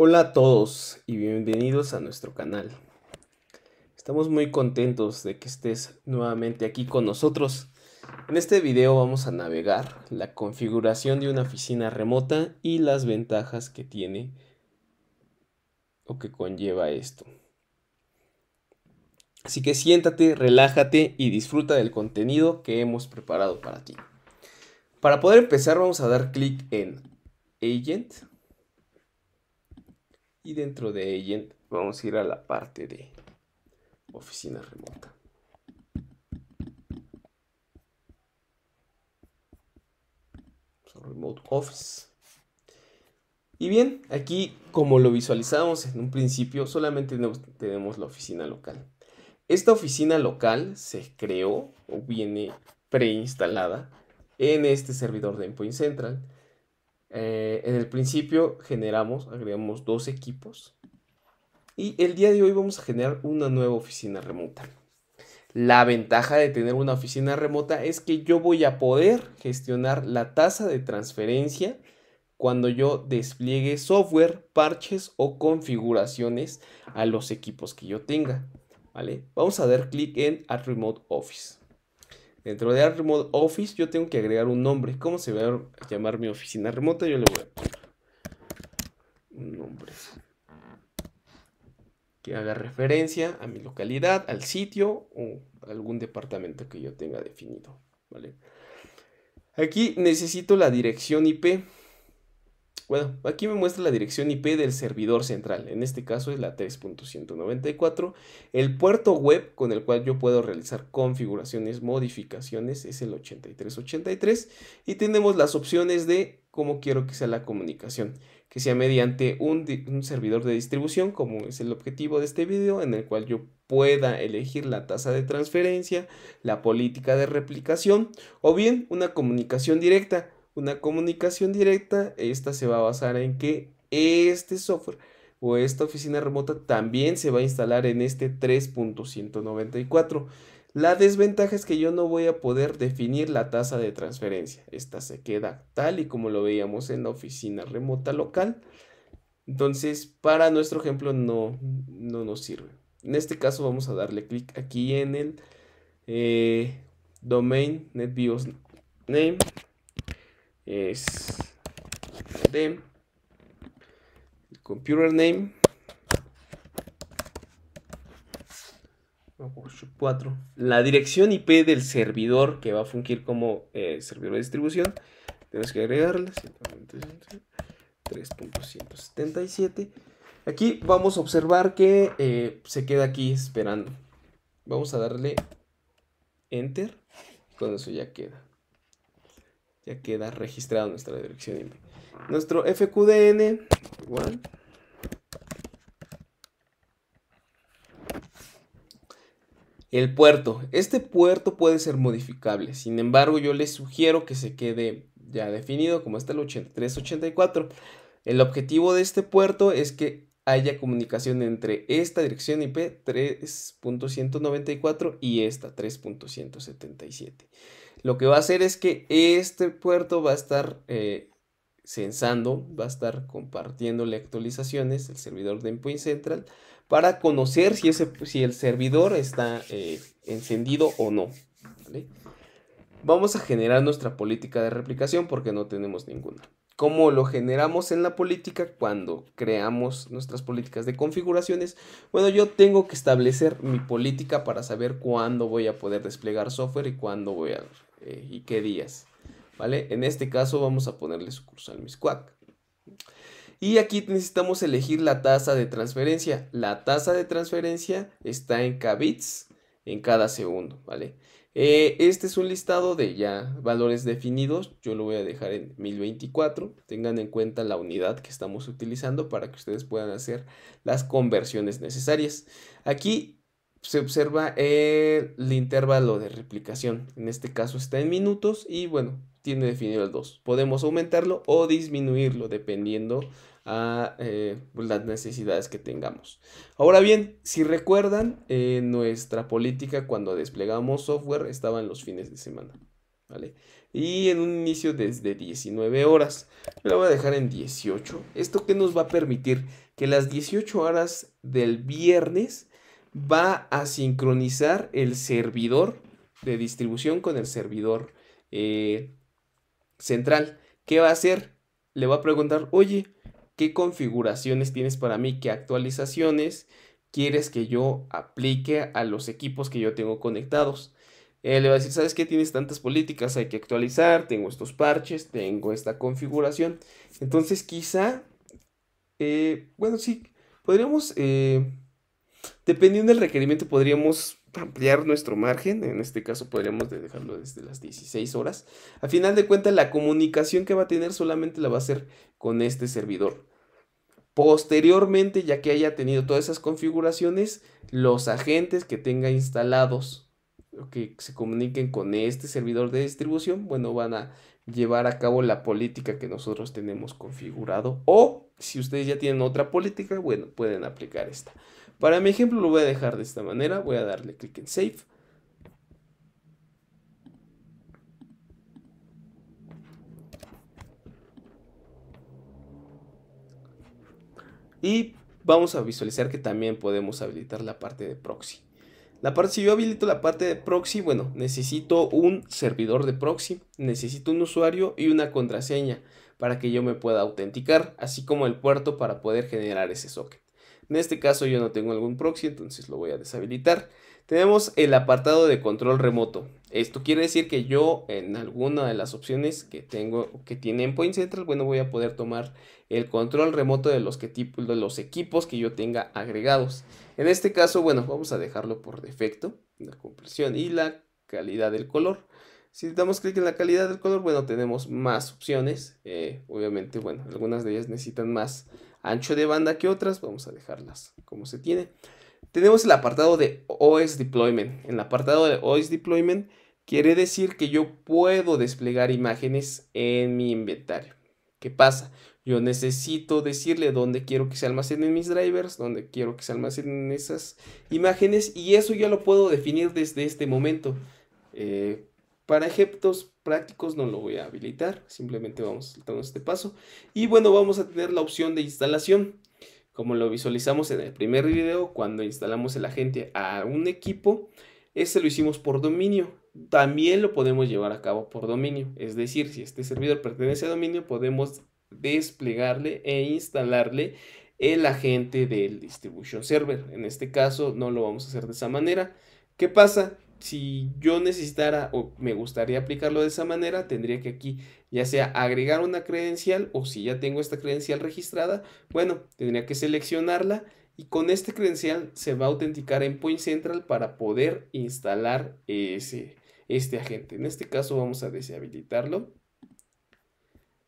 Hola a todos y bienvenidos a nuestro canal. Estamos muy contentos de que estés nuevamente aquí con nosotros. En este video vamos a navegar la configuración de una oficina remota y las ventajas que tiene o que conlleva esto. Así que siéntate, relájate y disfruta del contenido que hemos preparado para ti. Para poder empezar vamos a dar clic en Agent y dentro de agent vamos a ir a la parte de oficina remota. remote Office. Y bien, aquí como lo visualizamos en un principio, solamente tenemos la oficina local. Esta oficina local se creó o viene preinstalada en este servidor de Endpoint Central eh, en el principio generamos, agregamos dos equipos. Y el día de hoy vamos a generar una nueva oficina remota. La ventaja de tener una oficina remota es que yo voy a poder gestionar la tasa de transferencia cuando yo despliegue software, parches o configuraciones a los equipos que yo tenga. ¿vale? Vamos a dar clic en Add Remote Office. Dentro de Remote Office yo tengo que agregar un nombre. ¿Cómo se va a llamar mi oficina remota? Yo le voy a poner un nombre que haga referencia a mi localidad, al sitio o algún departamento que yo tenga definido. ¿vale? Aquí necesito la dirección IP. Bueno, aquí me muestra la dirección IP del servidor central, en este caso es la 3.194. El puerto web con el cual yo puedo realizar configuraciones, modificaciones, es el 8383. Y tenemos las opciones de cómo quiero que sea la comunicación, que sea mediante un, servidor de distribución, como es el objetivo de este video, en el cual yo pueda elegir la tasa de transferencia, la política de replicación o bien una comunicación directa una comunicación directa, esta se va a basar en que este software o esta oficina remota también se va a instalar en este 3.194. La desventaja es que yo no voy a poder definir la tasa de transferencia. Esta se queda tal y como lo veíamos en la oficina remota local. Entonces, para nuestro ejemplo no, no nos sirve. En este caso vamos a darle clic aquí en el eh, domain NetBIOS name es de computer name 4. La dirección IP del servidor que va a fungir como eh, servidor de distribución. Tenemos que agregarle 3.177. Aquí vamos a observar que eh, se queda aquí esperando. Vamos a darle enter. Con eso ya queda. Ya queda registrado nuestra dirección IP. Nuestro FQDN, igual. El puerto. Este puerto puede ser modificable. Sin embargo, yo les sugiero que se quede ya definido como está el 8384. El objetivo de este puerto es que haya comunicación entre esta dirección IP 3.194 y esta 3.177. Lo que va a hacer es que este puerto va a estar eh, censando, va a estar compartiéndole actualizaciones, el servidor de Endpoint Central, para conocer si, ese, si el servidor está eh, encendido o no. Vamos a generar nuestra política de replicación porque no tenemos ninguna. ¿Cómo lo generamos en la política cuando creamos nuestras políticas de configuraciones? Bueno, yo tengo que establecer mi política para saber cuándo voy a poder desplegar software y cuándo voy a eh, y qué días. ¿Vale? En este caso vamos a ponerle sucursal Miscuac. Y aquí necesitamos elegir la tasa de transferencia. La tasa de transferencia está en kbits en cada segundo, ¿vale? Eh, este es un listado de ya valores definidos. Yo lo voy a dejar en 1024. Tengan en cuenta la unidad que estamos utilizando para que ustedes puedan hacer las conversiones necesarias. Aquí se observa el, intervalo de replicación. En este caso está en minutos y bueno, tiene definido el 2. Podemos aumentarlo o disminuirlo dependiendo a eh, las necesidades que tengamos. Ahora bien, si recuerdan, eh, nuestra política cuando desplegamos software estaba en los fines de semana. ¿Vale? Y en un inicio desde 19 horas. Lo voy a dejar en 18. ¿Esto que nos va a permitir? Que las 18 horas del viernes va a sincronizar el servidor de distribución con el servidor eh, central. ¿Qué va a hacer? Le va a preguntar, oye, ¿qué configuraciones tienes para mí? ¿Qué actualizaciones quieres que yo aplique a los equipos que yo tengo conectados? Eh, le va a decir, ¿sabes qué? Tienes tantas políticas, hay que actualizar, tengo estos parches, tengo esta configuración. Entonces quizá, eh, bueno, sí, podríamos... Dependiendo del requerimiento podríamos ampliar nuestro margen, en este caso podríamos dejarlo desde las 16 horas. A final de cuentas la comunicación que va a tener solamente la va a hacer con este servidor. Posteriormente, ya que haya tenido todas esas configuraciones, los agentes que tenga instalados que se comuniquen con este servidor de distribución, bueno, van a llevar a cabo la política que nosotros tenemos configurado o si ustedes ya tienen otra política, bueno, pueden aplicar esta. Para mi ejemplo lo voy a dejar de esta manera, voy a darle clic en Save. Y vamos a visualizar que también podemos habilitar la parte de proxy. La parte, si yo habilito la parte de proxy, bueno, necesito un servidor de proxy, necesito un usuario y una contraseña para que yo me pueda autenticar, así como el puerto para poder generar ese socket. En este caso yo no tengo algún proxy, entonces lo voy a deshabilitar. Tenemos el apartado de control remoto. Esto quiere decir que yo en alguna de las opciones que tengo que tiene en Point Central, bueno, voy a poder tomar el control remoto de los, que de los equipos que yo tenga agregados. En este caso, bueno, vamos a dejarlo por defecto, la compresión y la calidad del color. Si damos clic en la calidad del color, bueno, tenemos más opciones. Eh, obviamente, bueno, algunas de ellas necesitan más ancho de banda que otras, vamos a dejarlas como se tiene. Tenemos el apartado de OS Deployment. En el apartado de OS Deployment quiere decir que yo puedo desplegar imágenes en mi inventario. ¿Qué pasa? Yo necesito decirle dónde quiero que se almacenen mis drivers, dónde quiero que se almacenen esas imágenes y eso ya lo puedo definir desde este momento. Eh, para ejemplos, prácticos no lo voy a habilitar, simplemente vamos saltando este paso. Y bueno, vamos a tener la opción de instalación. Como lo visualizamos en el primer video, cuando instalamos el agente a un equipo, este lo hicimos por dominio. También lo podemos llevar a cabo por dominio. Es decir, si este servidor pertenece a dominio, podemos desplegarle e instalarle el agente del distribution server. En este caso no lo vamos a hacer de esa manera. ¿Qué pasa? si yo necesitara o me gustaría aplicarlo de esa manera, tendría que aquí ya sea agregar una credencial o si ya tengo esta credencial registrada, bueno, tendría que seleccionarla y con este credencial se va a autenticar en Point Central para poder instalar ese, este agente. En este caso vamos a deshabilitarlo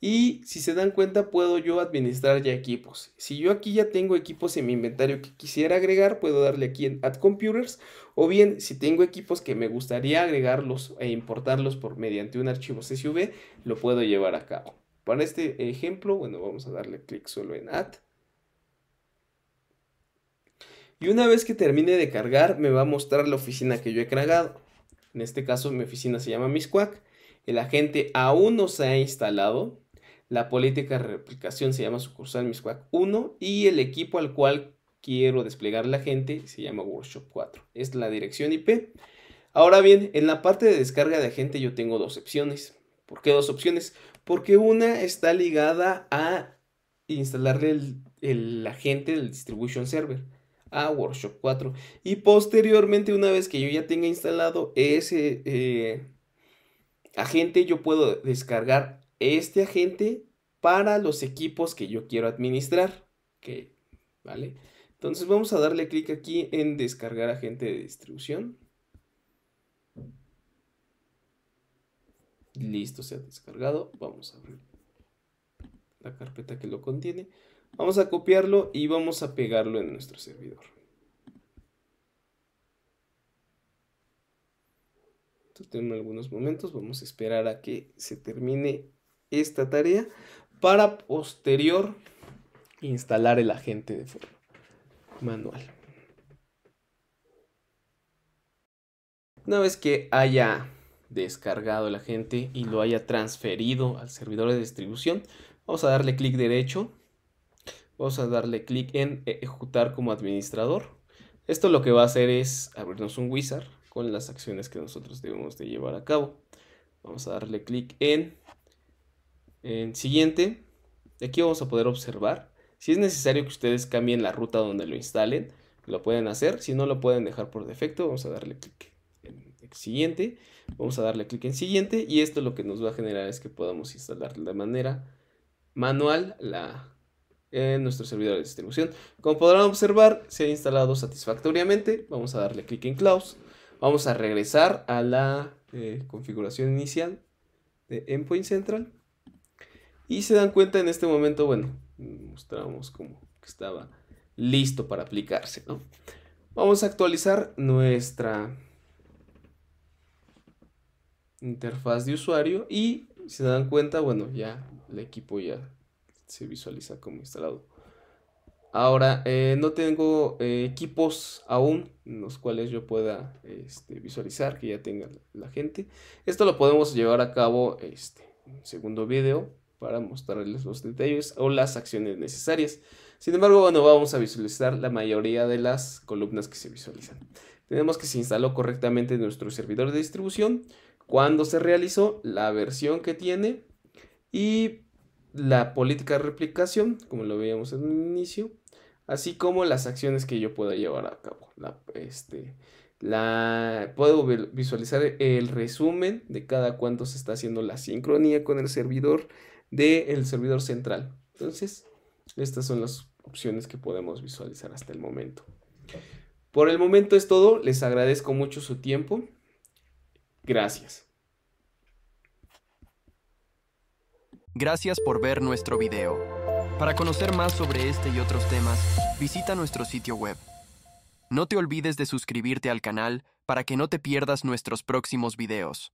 y si se dan cuenta, puedo yo administrar ya equipos. Si yo aquí ya tengo equipos en mi inventario que quisiera agregar, puedo darle aquí en Add Computers. O bien, si tengo equipos que me gustaría agregarlos e importarlos por, mediante un archivo CSV, lo puedo llevar a cabo. Para este ejemplo, bueno, vamos a darle clic solo en Add. Y una vez que termine de cargar, me va a mostrar la oficina que yo he cargado. En este caso, mi oficina se llama MISQUAC. El agente aún no se ha instalado, la política de replicación se llama sucursal MISQUAC 1 y el equipo al cual quiero desplegar la gente se llama Workshop 4. Es la dirección IP. Ahora bien, en la parte de descarga de agente yo tengo dos opciones. ¿Por qué dos opciones? Porque una está ligada a instalarle el, agente del distribution server a Workshop 4. Y posteriormente, una vez que yo ya tenga instalado ese eh, agente, yo puedo descargar este agente para los equipos que yo quiero administrar. ok, ¿vale? Entonces vamos a darle clic aquí en descargar agente de distribución. Listo, se ha descargado. Vamos a abrir la carpeta que lo contiene. Vamos a copiarlo y vamos a pegarlo en nuestro servidor. Esto tenemos algunos momentos. Vamos a esperar a que se termine esta tarea para posterior instalar el agente de forma manual. Una vez que haya descargado el agente y lo haya transferido al servidor de distribución, vamos a darle clic derecho, vamos a darle clic en ejecutar como administrador. Esto lo que va a hacer es abrirnos un wizard con las acciones que nosotros debemos de llevar a cabo. Vamos a darle clic en en siguiente, aquí vamos a poder observar. Si es necesario que ustedes cambien la ruta donde lo instalen, lo pueden hacer. Si no lo pueden dejar por defecto, vamos a darle clic en siguiente. Vamos a darle clic en siguiente y esto lo que nos va a generar es que podamos instalar de manera manual la, en nuestro servidor de distribución. Como podrán observar, se ha instalado satisfactoriamente. Vamos a darle clic en Close. Vamos a regresar a la eh, configuración inicial de Endpoint Central. Y se dan cuenta en este momento, bueno, mostramos como estaba listo para aplicarse, ¿no? Vamos a actualizar nuestra interfaz de usuario y se dan cuenta, bueno, ya el equipo ya se visualiza como instalado. Ahora, eh, no tengo eh, equipos aún en los cuales yo pueda este, visualizar que ya tenga la gente. Esto lo podemos llevar a cabo este, en un segundo video para mostrarles los detalles o las acciones necesarias. Sin embargo, bueno, vamos a visualizar la mayoría de las columnas que se visualizan. Tenemos que se instaló correctamente nuestro servidor de distribución, cuándo se realizó, la versión que tiene y la política de replicación, como lo veíamos en un inicio, así como las acciones que yo pueda llevar a cabo. La, este, la, puedo visualizar el resumen de cada cuánto se está haciendo la sincronía con el servidor, del servidor central. Entonces, estas son las opciones que podemos visualizar hasta el momento. Por el momento es todo. Les agradezco mucho su tiempo. Gracias. Gracias por ver nuestro video. Para conocer más sobre este y otros temas, visita nuestro sitio web. No te olvides de suscribirte al canal para que no te pierdas nuestros próximos videos.